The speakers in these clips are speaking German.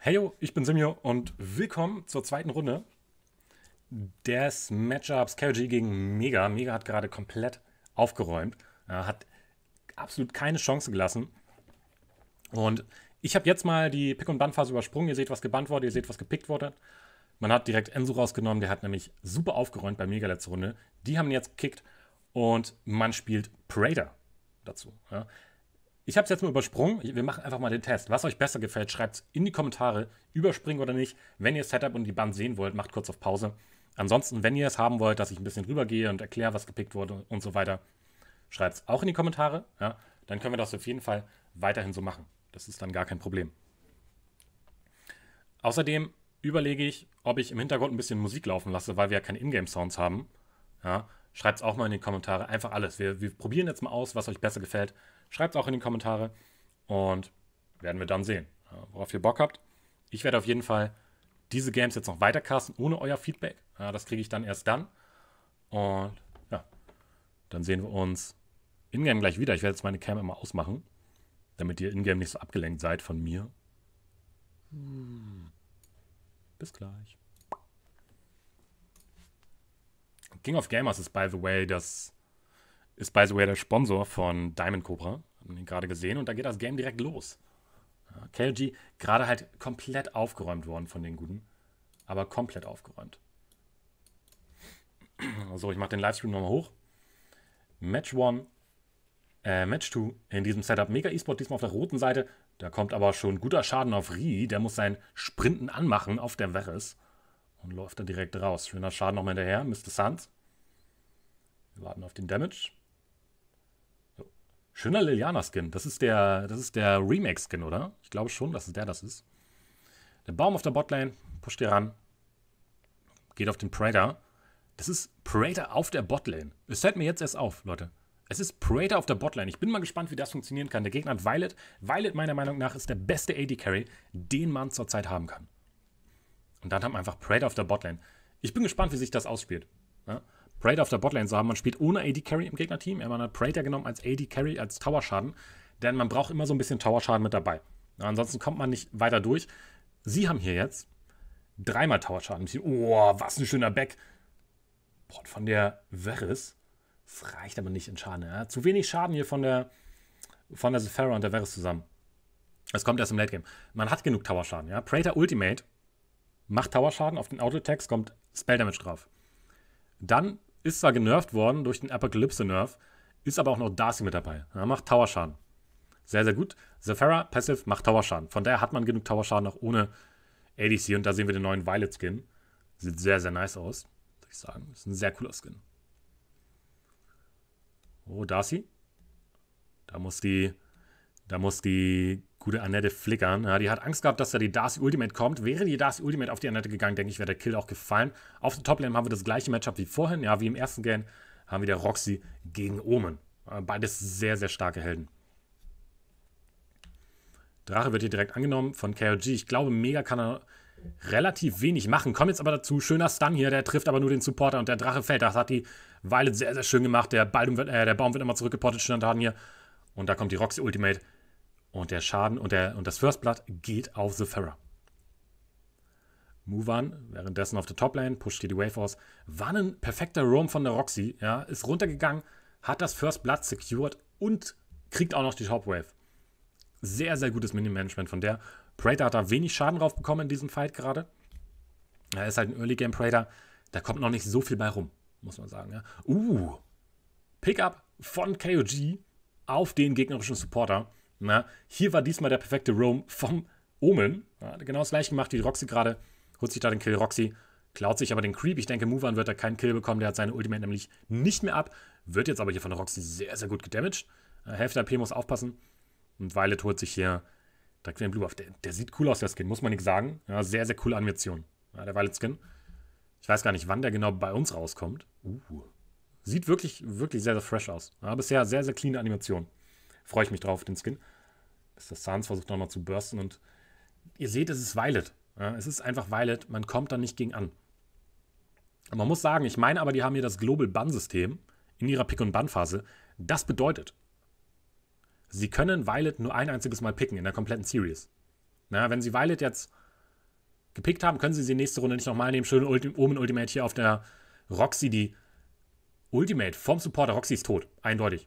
Heyo, ich bin Simio und willkommen zur zweiten Runde des Matchups Kaiji gegen Mega. Mega hat gerade komplett aufgeräumt, äh, hat absolut keine Chance gelassen. Und ich habe jetzt mal die Pick- und bann übersprungen. Ihr seht, was gebannt wurde, ihr seht, was gepickt wurde. Man hat direkt Enzo rausgenommen, der hat nämlich super aufgeräumt bei Mega letzte Runde. Die haben jetzt gekickt und man spielt Prater dazu. Ja. Ich habe es jetzt mal übersprungen. Wir machen einfach mal den Test. Was euch besser gefällt, schreibt es in die Kommentare. Überspringen oder nicht. Wenn ihr Setup und die Band sehen wollt, macht kurz auf Pause. Ansonsten, wenn ihr es haben wollt, dass ich ein bisschen gehe und erkläre, was gepickt wurde und so weiter, schreibt es auch in die Kommentare. Ja, dann können wir das auf jeden Fall weiterhin so machen. Das ist dann gar kein Problem. Außerdem überlege ich, ob ich im Hintergrund ein bisschen Musik laufen lasse, weil wir ja keine Ingame-Sounds haben. Ja, schreibt es auch mal in die Kommentare. Einfach alles. Wir, wir probieren jetzt mal aus, was euch besser gefällt. Schreibt es auch in die Kommentare und werden wir dann sehen, äh, worauf ihr Bock habt. Ich werde auf jeden Fall diese Games jetzt noch weitercasten ohne euer Feedback. das kriege ich dann erst dann. Und ja, dann sehen wir uns in-game gleich wieder. Ich werde jetzt meine Cam immer ausmachen, damit ihr in-game nicht so abgelenkt seid von mir. Hm. Bis gleich. King of Gamers ist, by the way, das ist, by the way, der Sponsor von Diamond Cobra. Haben ihn gerade gesehen und da geht das Game direkt los. KLG gerade halt komplett aufgeräumt worden von den Guten. Aber komplett aufgeräumt. So, ich mache den Livestream nochmal hoch. Match 1, äh, Match 2 in diesem Setup. Mega E-Sport diesmal auf der roten Seite. Da kommt aber schon guter Schaden auf Ri. Der muss sein Sprinten anmachen auf der Verres. Und läuft dann direkt raus. Schöner Schaden nochmal hinterher. Mr. Suns. Wir warten auf den Damage. Schöner Liliana-Skin. Das ist der, der Remake-Skin, oder? Ich glaube schon, dass es der das ist. Der Baum auf der Botlane, pusht ihr ran. Geht auf den Praetor. Das ist Praetor auf der Botlane. Es fällt mir jetzt erst auf, Leute. Es ist Praetor auf der Botlane. Ich bin mal gespannt, wie das funktionieren kann. Der Gegner hat Violet. Violet, meiner Meinung nach, ist der beste AD-Carry, den man zurzeit haben kann. Und dann haben wir einfach Praetor auf der Botlane. Ich bin gespannt, wie sich das ausspielt. Ja? Prade auf der Botlane zu haben. Man spielt ohne AD Carry im Gegnerteam. Man hat Prade genommen als AD Carry, als Tower-Schaden. Denn man braucht immer so ein bisschen Tower-Schaden mit dabei. Ansonsten kommt man nicht weiter durch. Sie haben hier jetzt dreimal Tower-Schaden. Oh, was ein schöner Back. Boah, von der Verris. Das reicht aber nicht in Schaden. Ja? Zu wenig Schaden hier von der, von der Sephira und der Verris zusammen. Es kommt erst im Late Game. Man hat genug Tower-Schaden. Ja? Praetor Ultimate macht Tower-Schaden. Auf den Auto-Attacks kommt Spell-Damage drauf. Dann ist zwar genervt worden durch den Apokalypse-Nerf, ist aber auch noch Darcy mit dabei. Er macht Towerschaden. Sehr, sehr gut. Zephyra Passive macht Towerschaden. Von daher hat man genug Towerschaden auch ohne ADC. Und da sehen wir den neuen Violet-Skin. Sieht sehr, sehr nice aus. Würde ich sagen. Ist ein sehr cooler Skin. Oh, Darcy. Da muss die, da muss die gute Annette flickern. Ja, die hat Angst gehabt, dass da die Darcy Ultimate kommt. Wäre die Darcy Ultimate auf die Annette gegangen, denke ich, wäre der Kill auch gefallen. Auf der Toplane haben wir das gleiche Matchup wie vorhin. Ja, wie im ersten Game haben wir der Roxy gegen Omen. Beides sehr, sehr starke Helden. Drache wird hier direkt angenommen von KOG. Ich glaube, Mega kann er relativ wenig machen. Kommt jetzt aber dazu. Schöner Stun hier. Der trifft aber nur den Supporter und der Drache fällt. Das hat die Violet sehr, sehr schön gemacht. Der, Baldum wird, äh, der Baum wird immer zurückgepottet. Schöner Taten hier. Und da kommt die Roxy Ultimate. Und der Schaden und, der, und das First Blood geht auf The Pharaoh. on, währenddessen auf der Top Lane, pusht hier die Wave aus. War ein perfekter Roam von der Roxy, ja, ist runtergegangen, hat das First Blood secured und kriegt auch noch die Top Wave. Sehr, sehr gutes Minimanagement von der. Praetor hat da wenig Schaden drauf bekommen in diesem Fight gerade. Er ist halt ein Early Game Praetor, da kommt noch nicht so viel bei rum, muss man sagen. Ja. Uh, Pickup von KOG auf den gegnerischen Supporter. Na, hier war diesmal der perfekte Roam vom Omen. Ja, genau das gleiche gemacht wie Roxy gerade. Holt sich da den Kill Roxy, klaut sich aber den Creep. Ich denke, Movan wird da keinen Kill bekommen. Der hat seine Ultimate nämlich nicht mehr ab. Wird jetzt aber hier von Roxy sehr, sehr gut gedamaged. Hälfte äh, AP muss aufpassen. Und Violet holt sich hier direkt wieder den Blue Buff. Der, der, sieht cool aus, der Skin, muss man nichts sagen. Ja, sehr, sehr coole Animation. Ja, der Violet Skin. Ich weiß gar nicht, wann der genau bei uns rauskommt. Uh. Sieht wirklich, wirklich sehr, sehr fresh aus. Ja, bisher sehr, sehr clean Animation. Freue ich mich drauf, den Skin. Ist das Sans versucht nochmal zu bursten und ihr seht, es ist Violet. Ja, es ist einfach Violet, man kommt da nicht gegen an. Und man muss sagen, ich meine aber, die haben hier das Global bun system in ihrer Pick- und bun phase Das bedeutet, sie können Violet nur ein einziges Mal picken in der kompletten Series. Na, wenn sie Violet jetzt gepickt haben, können sie sie nächste Runde nicht nochmal nehmen. Schön Ulti Omen Ultimate hier auf der Roxy, die Ultimate vom Supporter. Roxy ist tot, eindeutig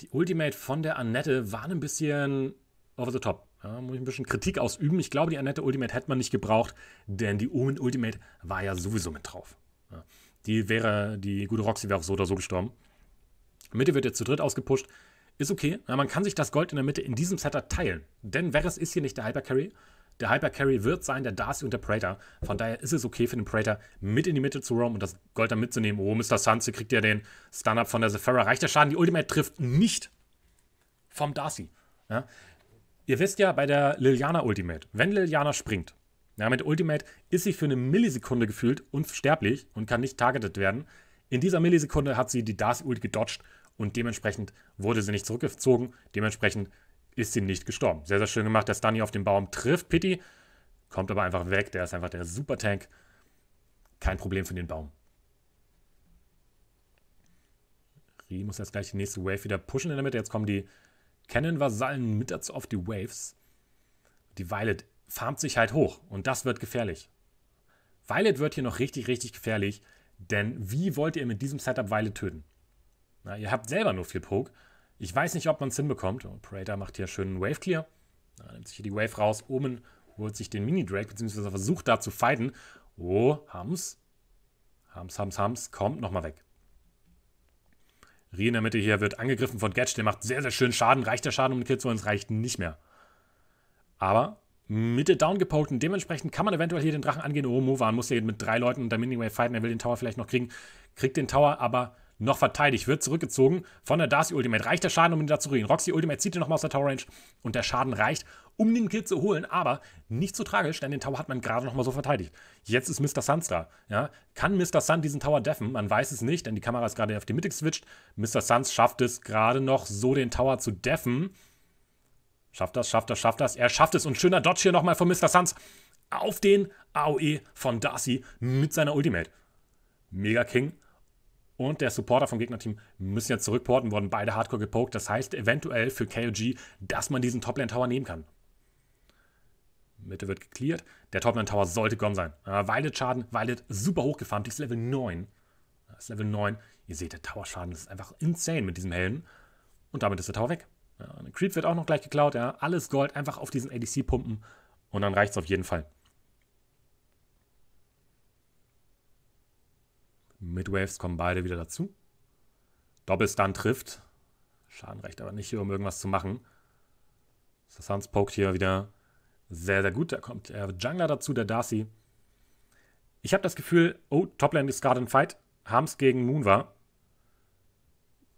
die Ultimate von der Annette waren ein bisschen over the top. Ja, muss ich ein bisschen Kritik ausüben. Ich glaube, die Annette Ultimate hätte man nicht gebraucht, denn die Ultimate war ja sowieso mit drauf. Ja, die wäre, die gute Roxy wäre auch so oder so gestorben. Mitte wird jetzt zu dritt ausgepusht. Ist okay. Ja, man kann sich das Gold in der Mitte in diesem Setup teilen. Denn Varys ist hier nicht der Hypercarry. Der Hypercarry wird sein der Darcy und der Praetor. Von daher ist es okay für den Praetor, mit in die Mitte zu roam und das Gold dann mitzunehmen. Oh, Mr. Sanse kriegt ja den Stun-Up von der Sephira. Reicht der Schaden? Die Ultimate trifft nicht vom Darcy. Ja? Ihr wisst ja, bei der Liliana Ultimate, wenn Liliana springt, ja, mit Ultimate ist sie für eine Millisekunde gefühlt unsterblich und kann nicht targeted werden. In dieser Millisekunde hat sie die Darcy-Ult gedodged und dementsprechend wurde sie nicht zurückgezogen. Dementsprechend ist sie nicht gestorben. Sehr, sehr schön gemacht, dass Danny auf den Baum trifft. Pity kommt aber einfach weg. Der ist einfach der Supertank. Kein Problem für den Baum. Rie muss jetzt gleich die nächste Wave wieder pushen in der Mitte. Jetzt kommen die Cannon-Vasallen mit dazu auf die Waves. Die Violet farmt sich halt hoch und das wird gefährlich. Violet wird hier noch richtig, richtig gefährlich, denn wie wollt ihr mit diesem Setup Violet töten? Na, ihr habt selber nur viel Poke ich weiß nicht, ob man es hinbekommt. Operator macht hier schönen Wave Clear. Da nimmt sich hier die Wave raus. Omen holt sich den Mini-Drake, beziehungsweise versucht da zu fighten. Oh, Hams. Hams, Hams, Hams. Kommt nochmal weg. Rie in der Mitte hier wird angegriffen von Getch. Der macht sehr, sehr schön Schaden. Reicht der Schaden, um den Kill zu holen? Es reicht nicht mehr. Aber Mitte down gepokt und dementsprechend kann man eventuell hier den Drachen angehen. Oh, Movan muss hier mit drei Leuten unter Mini-Wave fighten. Er will den Tower vielleicht noch kriegen. Kriegt den Tower, aber noch verteidigt wird, zurückgezogen von der Darcy Ultimate. Reicht der Schaden, um ihn da zu reden. Roxy Ultimate zieht ihn nochmal aus der Tower Range und der Schaden reicht, um den Kill zu holen, aber nicht so tragisch, denn den Tower hat man gerade nochmal so verteidigt. Jetzt ist Mr. Suns da. Ja? Kann Mr. Sun diesen Tower deffen? Man weiß es nicht, denn die Kamera ist gerade auf die Mitte geswitcht. Mr. Suns schafft es gerade noch, so den Tower zu deffen. Schafft das, schafft das, schafft das. Er schafft es und schöner Dodge hier nochmal von Mr. Suns auf den AOE von Darcy mit seiner Ultimate. Mega King und der Supporter vom Gegnerteam müssen jetzt zurückporten, wurden beide hardcore gepokt. Das heißt eventuell für KOG, dass man diesen Topland Tower nehmen kann. Mitte wird geklärt. Der Topland Tower sollte gone sein. Violet Schaden, Violet super hochgefarmt. Die ist Level 9. Das ist Level 9. Ihr seht, der Tower Schaden ist einfach insane mit diesem Helden. Und damit ist der Tower weg. Ja, Creed wird auch noch gleich geklaut. Ja. Alles Gold einfach auf diesen ADC pumpen. Und dann reicht es auf jeden Fall. Mit Waves kommen beide wieder dazu. Doppelstun trifft. Schaden reicht aber nicht, hier, um irgendwas zu machen. Sassans poked hier wieder sehr, sehr gut. Da kommt der Jungler dazu, der Darcy. Ich habe das Gefühl, oh, Topland ist gerade in Fight. Harms gegen Moon war.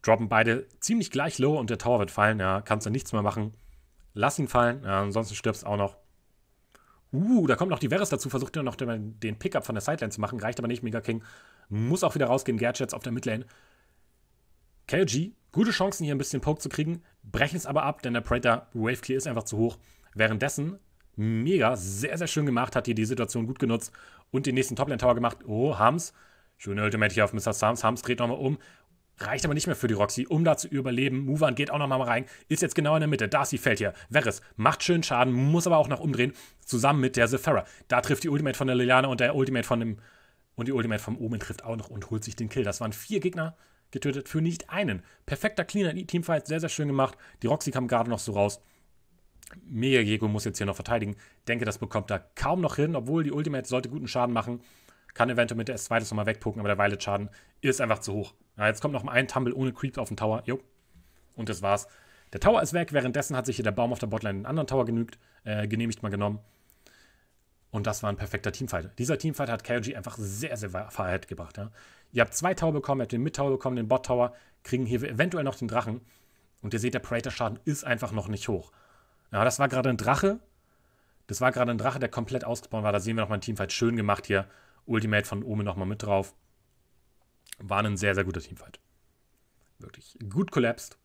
Droppen beide ziemlich gleich low und der Tower wird fallen. Ja, kannst du nichts mehr machen. Lass ihn fallen, ja, ansonsten stirbst du auch noch. Uh, da kommt noch die Veris dazu, versucht ihr noch den Pickup von der Sideline zu machen, reicht aber nicht, Mega King. Muss auch wieder rausgehen. Gertsch jetzt auf der Midlane. KLG, gute Chancen, hier ein bisschen Poke zu kriegen. Brechen es aber ab, denn der Praetor Wave Clear ist einfach zu hoch. Währenddessen, mega, sehr, sehr schön gemacht. Hat hier die Situation gut genutzt und den nächsten Toplane Tower gemacht. Oh, Hams. Schöne Ultimate hier auf Mr. Sams. Hams dreht nochmal um. Reicht aber nicht mehr für die Roxy, um da zu überleben. Muvan geht auch nochmal rein, ist jetzt genau in der Mitte. Darcy fällt hier. Verres macht schön Schaden, muss aber auch noch umdrehen, zusammen mit der Sephira. Da trifft die Ultimate von der Liliana und der Ultimate von dem und die Ultimate vom Omen trifft auch noch und holt sich den Kill. Das waren vier Gegner getötet für nicht einen. Perfekter cleaner Teamfight, sehr, sehr schön gemacht. Die Roxy kam gerade noch so raus. Mega Diego muss jetzt hier noch verteidigen. Denke, das bekommt er kaum noch hin, obwohl die Ultimate sollte guten Schaden machen. Kann eventuell mit der S2 das nochmal wegpucken, aber der Violet-Schaden ist einfach zu hoch. Ja, jetzt kommt noch mal ein Tumble ohne Creep auf den Tower. Jo. Und das war's. Der Tower ist weg. Währenddessen hat sich hier der Baum auf der Botline den anderen Tower genügt, äh, genehmigt mal genommen. Und das war ein perfekter Teamfight. Dieser Teamfight hat Kyoji einfach sehr, sehr verheilt gebracht. Ja? Ihr habt zwei Tower bekommen, ihr habt den Mid-Tower bekommen, den Bot-Tower, kriegen hier eventuell noch den Drachen. Und ihr seht, der Praetor-Schaden ist einfach noch nicht hoch. Ja, das war gerade ein Drache. Das war gerade ein Drache, der komplett ausgespawnt war. Da sehen wir nochmal einen Teamfight. Schön gemacht hier. Ultimate von Omen nochmal mit drauf. War ein sehr, sehr guter Teamfight. Wirklich gut collapsed.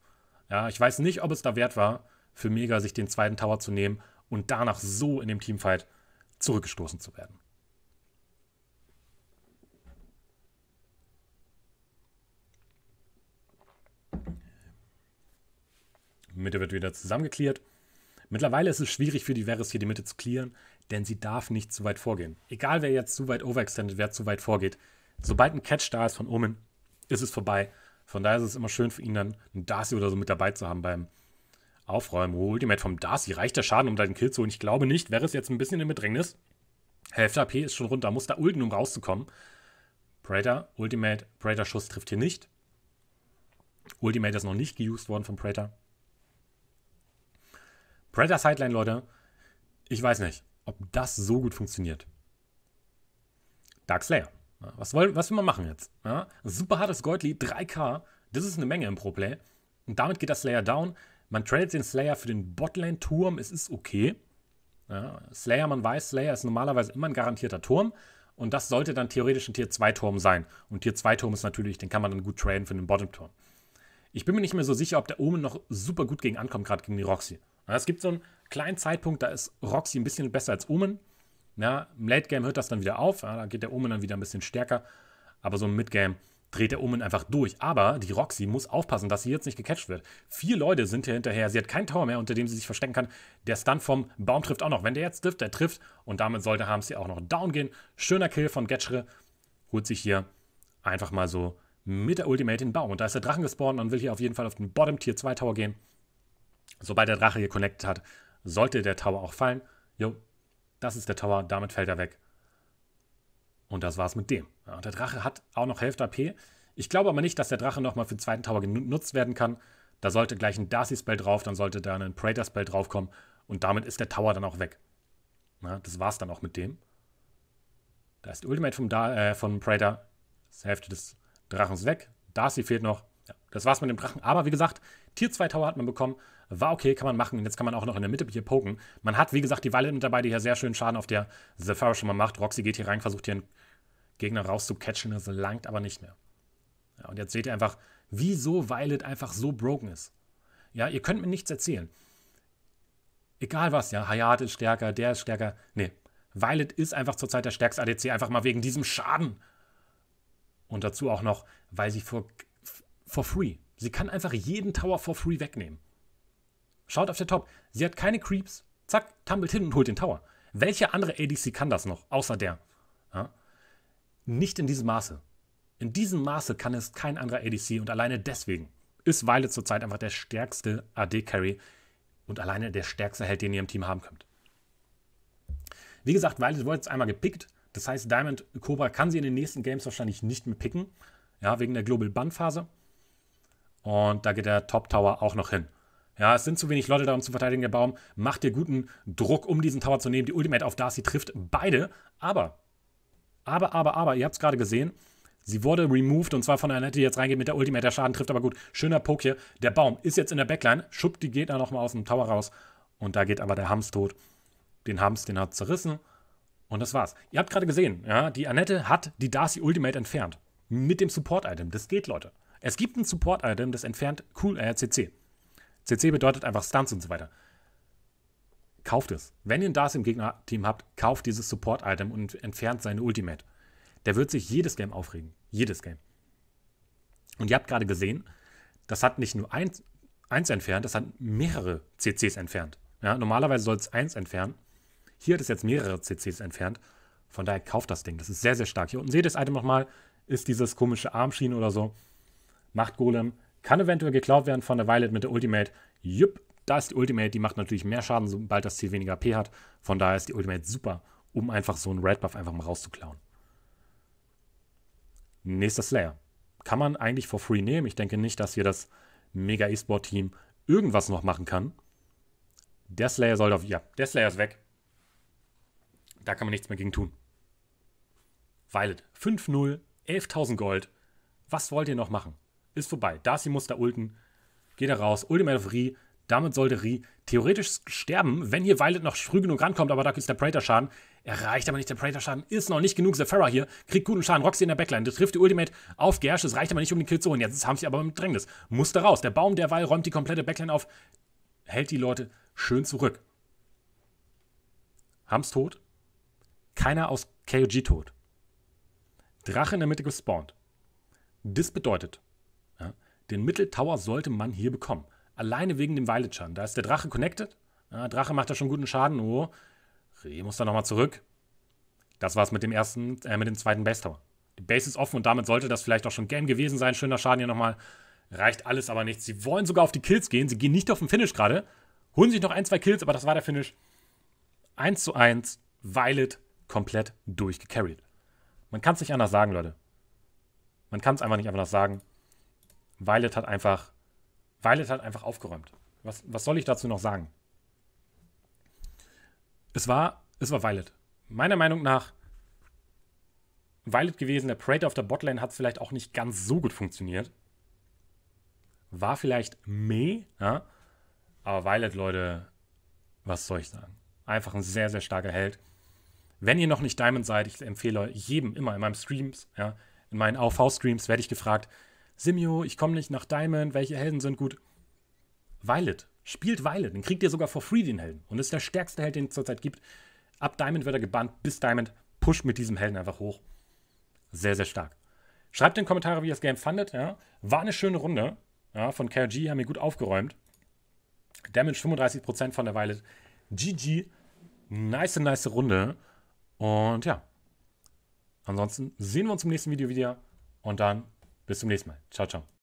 Ja, ich weiß nicht, ob es da wert war, für Mega sich den zweiten Tower zu nehmen und danach so in dem Teamfight zurückgestoßen zu werden. Mitte wird wieder zusammengeklärt. Mittlerweile ist es schwierig für die Varys hier die Mitte zu clearen, denn sie darf nicht zu weit vorgehen. Egal wer jetzt zu weit overextended, wer zu weit vorgeht. Sobald ein Catch da ist von Omen, ist es vorbei. Von daher ist es immer schön für ihn dann, einen Darcy oder so mit dabei zu haben beim aufräumen. Ultimate vom Darcy. Reicht der Schaden, um deinen Kill zu holen? Ich glaube nicht. Wäre es jetzt ein bisschen in Bedrängnis. Hälfte AP ist schon runter. Muss da ulten, um rauszukommen. Praetor, Ultimate. Praetor-Schuss trifft hier nicht. Ultimate ist noch nicht geused worden von Praetor. Praetor Sideline, Leute. Ich weiß nicht, ob das so gut funktioniert. Dark Slayer. Was, wollen, was will man machen jetzt? Ja, super hartes Goldli, 3K. Das ist eine Menge im Pro-Play. Und damit geht das Slayer down. Man tradet den Slayer für den Botlane-Turm, es ist okay. Ja, Slayer, man weiß, Slayer ist normalerweise immer ein garantierter Turm. Und das sollte dann theoretisch ein Tier 2-Turm sein. Und Tier 2-Turm ist natürlich, den kann man dann gut traden für den Bottom-Turm. Ich bin mir nicht mehr so sicher, ob der Omen noch super gut gegen ankommt, gerade gegen die Roxy. es gibt so einen kleinen Zeitpunkt, da ist Roxy ein bisschen besser als Omen. Ja, Im Late-Game hört das dann wieder auf, ja, da geht der Omen dann wieder ein bisschen stärker. Aber so im Mid-Game dreht er um und einfach durch. Aber die Roxy muss aufpassen, dass sie jetzt nicht gecatcht wird. Vier Leute sind hier hinterher. Sie hat keinen Tower mehr, unter dem sie sich verstecken kann. Der Stunt vom Baum trifft auch noch. Wenn der jetzt trifft, der trifft. Und damit sollte Harms hier auch noch down gehen. Schöner Kill von Getschre. Holt sich hier einfach mal so mit der Ultimate den Baum. Und da ist der Drachen gespawnt. und will hier auf jeden Fall auf den Bottom Tier 2 Tower gehen. Sobald der Drache hier connected hat, sollte der Tower auch fallen. Jo, das ist der Tower. Damit fällt er weg. Und das war's mit dem. Ja, und der Drache hat auch noch Hälfte AP. Ich glaube aber nicht, dass der Drache nochmal für den zweiten Tower genutzt werden kann. Da sollte gleich ein Darcy-Spell drauf, dann sollte da ein Praetor-Spell draufkommen. Und damit ist der Tower dann auch weg. Ja, das war's dann auch mit dem. Da ist die Ultimate vom, da äh, vom Praetor. Das Hälfte des Drachens weg. Darcy fehlt noch. Ja, das war's mit dem Drachen. Aber wie gesagt, Tier 2 Tower hat man bekommen. War okay, kann man machen. Und jetzt kann man auch noch in der Mitte hier poken. Man hat, wie gesagt, die Violet mit dabei, die ja sehr schön Schaden auf der Zephyra schon mal macht. Roxy geht hier rein, versucht hier einen Gegner rauszucatchen. Das langt aber nicht mehr. Ja, und jetzt seht ihr einfach, wieso Violet einfach so broken ist. Ja, ihr könnt mir nichts erzählen. Egal was, ja, Hayat ist stärker, der ist stärker. Nee, Violet ist einfach zurzeit der stärkste ADC, einfach mal wegen diesem Schaden. Und dazu auch noch, weil sie vor for free. Sie kann einfach jeden Tower for free wegnehmen. Schaut auf der Top. Sie hat keine Creeps. Zack, tumbelt hin und holt den Tower. Welche andere ADC kann das noch, außer der? Ja? Nicht in diesem Maße. In diesem Maße kann es kein anderer ADC und alleine deswegen ist Violet zurzeit einfach der stärkste AD-Carry und alleine der stärkste Held, den ihr im Team haben könnt. Wie gesagt, Violet wurde jetzt einmal gepickt. Das heißt, Diamond Cobra kann sie in den nächsten Games wahrscheinlich nicht mehr picken. Ja, wegen der Global bun phase und da geht der Top Tower auch noch hin. Ja, es sind zu wenig Leute da, um zu verteidigen. Der Baum macht dir guten Druck, um diesen Tower zu nehmen. Die Ultimate auf Darcy trifft beide. Aber, aber, aber, aber, ihr habt es gerade gesehen. Sie wurde removed und zwar von einer Nette, die jetzt reingeht mit der Ultimate. Der Schaden trifft aber gut. Schöner Poke hier. Der Baum ist jetzt in der Backline, schubt die Gegner nochmal aus dem Tower raus. Und da geht aber der Hams tot. Den Hams, den hat zerrissen. Und das war's. Ihr habt gerade gesehen, ja, die Annette hat die Darcy Ultimate entfernt. Mit dem Support-Item. Das geht, Leute. Es gibt ein Support-Item, das entfernt cool äh, CC. CC bedeutet einfach Stunts und so weiter. Kauft es. Wenn ihr ein Darcy im Gegnerteam habt, kauft dieses Support-Item und entfernt seine Ultimate. Der wird sich jedes Game aufregen. Jedes Game. Und ihr habt gerade gesehen, das hat nicht nur eins, eins entfernt, das hat mehrere CCs entfernt. Ja, normalerweise soll es eins entfernen. Hier hat es jetzt mehrere CCs entfernt. Von daher kauft das Ding. Das ist sehr, sehr stark. Hier unten seht ihr das Item nochmal. Ist dieses komische Armschienen oder so macht Golem, kann eventuell geklaut werden von der Violet mit der Ultimate. Jupp, da ist die Ultimate, die macht natürlich mehr Schaden, sobald das Ziel weniger P hat. Von daher ist die Ultimate super, um einfach so einen Red Buff einfach mal rauszuklauen. Nächster Slayer. Kann man eigentlich for free nehmen. Ich denke nicht, dass hier das Mega E-Sport Team irgendwas noch machen kann. Der Slayer soll auf. Ja, der Slayer ist weg. Da kann man nichts mehr gegen tun. Violet, 5-0, 11.000 Gold. Was wollt ihr noch machen? ist vorbei. Darcy muss da ulten. Geht er raus. Ultimate auf Rie. Damit sollte Rie theoretisch sterben, wenn hier Violet noch früh genug rankommt, aber da ist der Praetor-Schaden. Erreicht aber nicht der Praetor-Schaden. Ist noch nicht genug. Zephyra hier kriegt guten Schaden. Roxy in der Backline. Das trifft die Ultimate auf Gersh. Das reicht aber nicht, um den Kill zu holen. Jetzt haben sie aber im Drängnis. Muss da raus. Der Baum derweil räumt die komplette Backline auf. Hält die Leute schön zurück. Hams tot. Keiner aus KOG tot. Drache in der Mitte gespawnt. Das bedeutet, den Mitteltower sollte man hier bekommen. Alleine wegen dem Violet-Chan. Da ist der Drache connected. Ja, Drache macht da schon guten Schaden. Oh, Reh muss da nochmal zurück. Das war's mit dem ersten, äh, mit dem zweiten Base Tower. Die Base ist offen und damit sollte das vielleicht auch schon Game gewesen sein. Schöner Schaden hier nochmal. Reicht alles aber nichts. Sie wollen sogar auf die Kills gehen. Sie gehen nicht auf den Finish gerade. Holen sich noch ein, zwei Kills, aber das war der Finish. 1 zu 1. Violet komplett durchgecarried. Man kann es nicht anders sagen, Leute. Man kann es einfach nicht einfach anders sagen. Violet hat einfach, Violet hat einfach aufgeräumt. Was, was soll ich dazu noch sagen? Es war, es war Violet. Meiner Meinung nach Violet gewesen. Der Parade auf der Botlane hat vielleicht auch nicht ganz so gut funktioniert. War vielleicht meh, ja? aber Violet, Leute, was soll ich sagen? Einfach ein sehr, sehr starker Held. Wenn ihr noch nicht Diamond seid, ich empfehle jedem immer in meinen Streams, ja, in meinen AV-Streams werde ich gefragt, Simio, ich komme nicht nach Diamond, welche Helden sind gut? Violet. Spielt Violet, dann kriegt ihr sogar for free den Helden. Und ist der stärkste Held, den es zurzeit gibt. Ab Diamond wird er gebannt, bis Diamond pusht mit diesem Helden einfach hoch. Sehr, sehr stark. Schreibt in die Kommentare, wie ihr das Game fandet. Ja. War eine schöne Runde ja, von KRG, haben wir gut aufgeräumt. Damage 35% von der Violet. GG. Nice, nice Runde. Und ja. Ansonsten sehen wir uns im nächsten Video wieder. Und dann bis zum nächsten Mal. Ciao, ciao.